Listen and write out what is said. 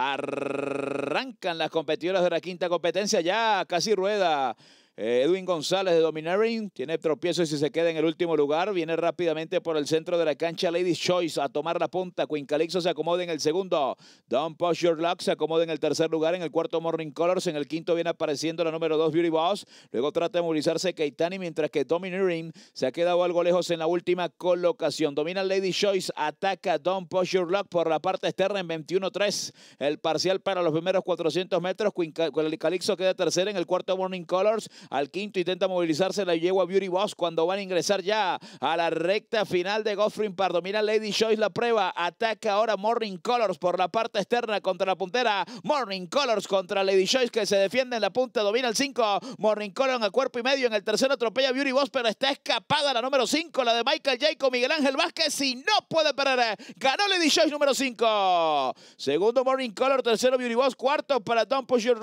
Arrancan las competidoras de la quinta competencia ya, casi rueda. Eh, Edwin González de Domineering... tiene tropiezo y se queda en el último lugar. Viene rápidamente por el centro de la cancha Lady Choice a tomar la punta. Quincalixo se acomoda en el segundo. Don Push Your Luck se acomoda en el tercer lugar. En el cuarto Morning Colors. En el quinto viene apareciendo la número dos Beauty Boss. Luego trata de movilizarse Keitani mientras que Domineering se ha quedado algo lejos en la última colocación. Domina Lady Choice. Ataca Don Push Your Luck por la parte externa en 21-3. El parcial para los primeros 400 metros. Quincalixo queda tercero en el cuarto Morning Colors. Al quinto intenta movilizarse la yegua Beauty Boss cuando van a ingresar ya a la recta final de Goffrey Pardo. Mira Lady Choice la prueba. Ataca ahora Morning Colors por la parte externa contra la puntera. Morning Colors contra Lady Choice que se defiende en la punta. Domina el 5. Morning Colors a cuerpo y medio. En el tercero atropella Beauty Boss, pero está escapada la número 5, la de Michael Jacob. Miguel Ángel Vázquez y no puede perder. Ganó Lady Choice número 5. Segundo Morning Color, tercero Beauty Boss, cuarto para Don't Push Your